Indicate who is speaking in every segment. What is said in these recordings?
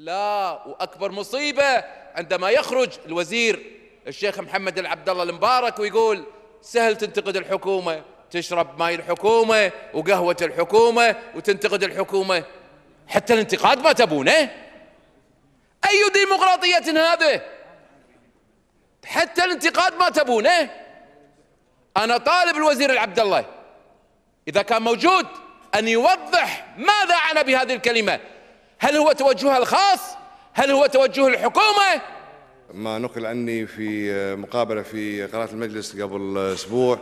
Speaker 1: لا واكبر مصيبه عندما يخرج الوزير الشيخ محمد العبد الله المبارك ويقول سهل تنتقد الحكومه تشرب ماي الحكومه وقهوه الحكومه وتنتقد الحكومه حتى الانتقاد ما تبونه اي ديمقراطيه هذه حتى الانتقاد ما تبونه انا طالب الوزير العبد الله اذا كان موجود ان يوضح ماذا عنا بهذه الكلمه هل هو توجهها الخاص هل هو توجه الحكومة
Speaker 2: ما نقل عني في مقابلة في قناة المجلس قبل أسبوع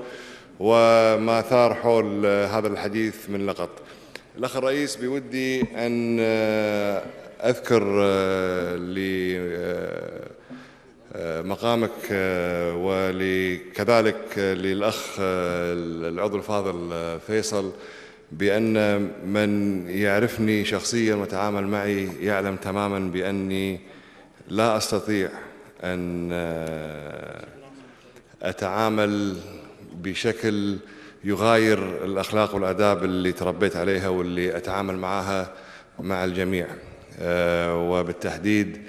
Speaker 2: وما ثار حول هذا الحديث من لقط الأخ الرئيس بودي أن أذكر لمقامك وكذلك للأخ العضو الفاضل فيصل بأن من يعرفني شخصيا وتعامل معي يعلم تماما بأني لا أستطيع أن آه، أتعامل بشكل يغاير الأخلاق والآداب اللي تربيت عليها واللي أتعامل معها مع الجميع آه، وبالتحديد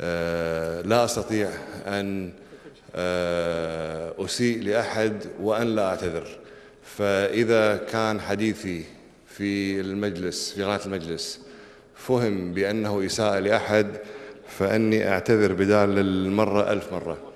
Speaker 2: آه، لا أستطيع أن أسيء لأحد وأن لا أعتذر فإذا كان حديثي في المجلس في قناة المجلس فهم بأنه إساءة لأحد فأني أعتذر بدال المرة ألف مرة